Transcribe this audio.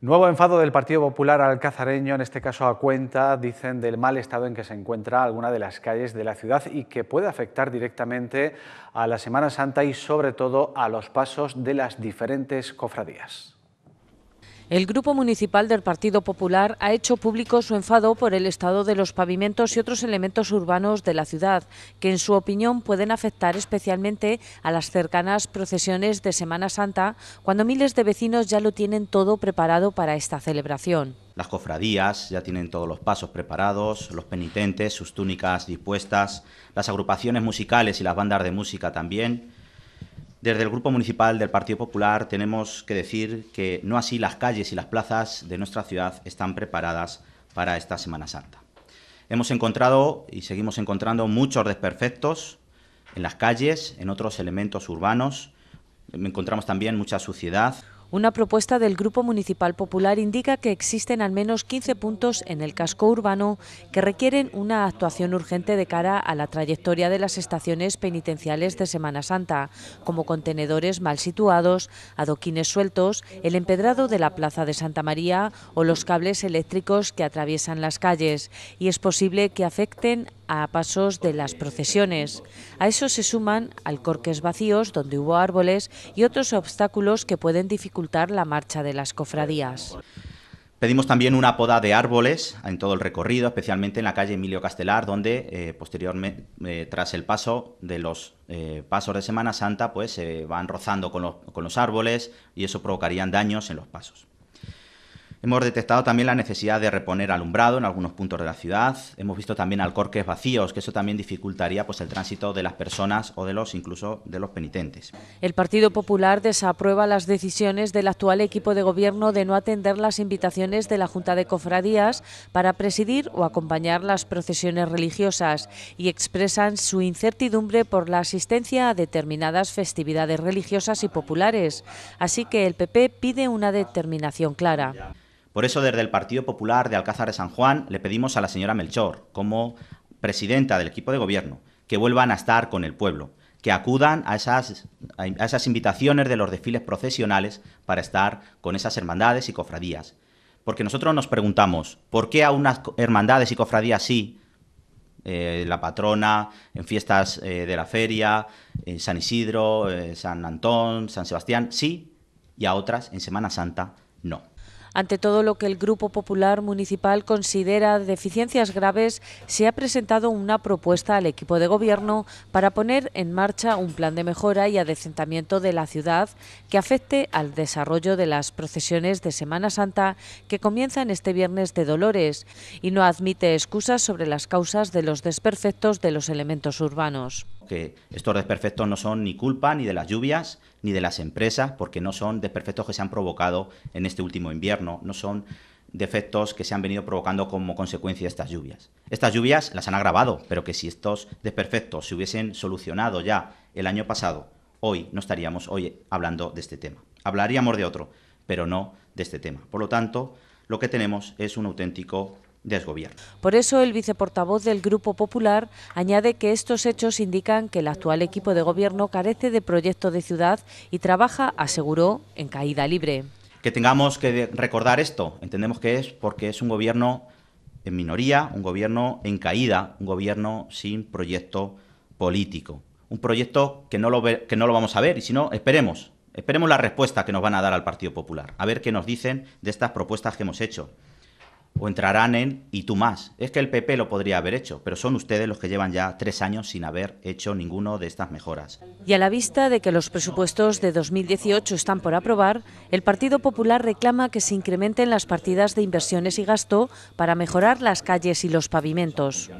Nuevo enfado del Partido Popular alcazareño, en este caso a cuenta, dicen, del mal estado en que se encuentra alguna de las calles de la ciudad y que puede afectar directamente a la Semana Santa y sobre todo a los pasos de las diferentes cofradías. El Grupo Municipal del Partido Popular ha hecho público su enfado por el estado de los pavimentos y otros elementos urbanos de la ciudad, que en su opinión pueden afectar especialmente a las cercanas procesiones de Semana Santa, cuando miles de vecinos ya lo tienen todo preparado para esta celebración. Las cofradías ya tienen todos los pasos preparados, los penitentes, sus túnicas dispuestas, las agrupaciones musicales y las bandas de música también desde el Grupo Municipal del Partido Popular tenemos que decir que no así las calles y las plazas de nuestra ciudad están preparadas para esta Semana Santa. Hemos encontrado y seguimos encontrando muchos desperfectos en las calles, en otros elementos urbanos. Encontramos también mucha suciedad, una propuesta del Grupo Municipal Popular indica que existen al menos 15 puntos en el casco urbano que requieren una actuación urgente de cara a la trayectoria de las estaciones penitenciales de Semana Santa, como contenedores mal situados, adoquines sueltos, el empedrado de la Plaza de Santa María o los cables eléctricos que atraviesan las calles, y es posible que afecten a pasos de las procesiones. A eso se suman alcorques vacíos donde hubo árboles y otros obstáculos que pueden dificultar la marcha de las cofradías. Pedimos también una poda de árboles en todo el recorrido, especialmente en la calle Emilio Castelar, donde eh, posteriormente, eh, tras el paso de los eh, pasos de Semana Santa, pues se van rozando con los, con los árboles y eso provocarían daños en los pasos. Hemos detectado también la necesidad de reponer alumbrado en algunos puntos de la ciudad. Hemos visto también alcorques vacíos, que eso también dificultaría pues, el tránsito de las personas o de los incluso de los penitentes. El Partido Popular desaprueba las decisiones del actual equipo de gobierno de no atender las invitaciones de la Junta de Cofradías para presidir o acompañar las procesiones religiosas y expresan su incertidumbre por la asistencia a determinadas festividades religiosas y populares. Así que el PP pide una determinación clara. Por eso desde el Partido Popular de Alcázar de San Juan le pedimos a la señora Melchor, como presidenta del equipo de gobierno, que vuelvan a estar con el pueblo, que acudan a esas, a esas invitaciones de los desfiles procesionales para estar con esas hermandades y cofradías. Porque nosotros nos preguntamos, ¿por qué a unas hermandades y cofradías sí eh, la patrona, en fiestas eh, de la feria, en San Isidro, eh, San Antón, San Sebastián, sí, y a otras en Semana Santa, no. Ante todo lo que el Grupo Popular Municipal considera deficiencias graves, se ha presentado una propuesta al equipo de gobierno para poner en marcha un plan de mejora y adecentamiento de la ciudad que afecte al desarrollo de las procesiones de Semana Santa que comienzan este viernes de Dolores y no admite excusas sobre las causas de los desperfectos de los elementos urbanos que estos desperfectos no son ni culpa ni de las lluvias ni de las empresas, porque no son desperfectos que se han provocado en este último invierno no son defectos que se han venido provocando como consecuencia de estas lluvias. Estas lluvias las han agravado, pero que si estos desperfectos se hubiesen solucionado ya el año pasado, hoy no estaríamos hoy hablando de este tema. Hablaríamos de otro, pero no de este tema. Por lo tanto, lo que tenemos es un auténtico desgobierno. Por eso, el viceportavoz del Grupo Popular añade que estos hechos indican que el actual equipo de gobierno carece de proyecto de ciudad y trabaja, aseguró, en caída libre. Que tengamos que recordar esto, entendemos que es porque es un gobierno en minoría, un gobierno en caída, un gobierno sin proyecto político. Un proyecto que no lo, que no lo vamos a ver y si no, esperemos, esperemos la respuesta que nos van a dar al Partido Popular, a ver qué nos dicen de estas propuestas que hemos hecho o entrarán en y tú más. Es que el PP lo podría haber hecho, pero son ustedes los que llevan ya tres años sin haber hecho ninguno de estas mejoras. Y a la vista de que los presupuestos de 2018 están por aprobar, el Partido Popular reclama que se incrementen las partidas de inversiones y gasto para mejorar las calles y los pavimentos.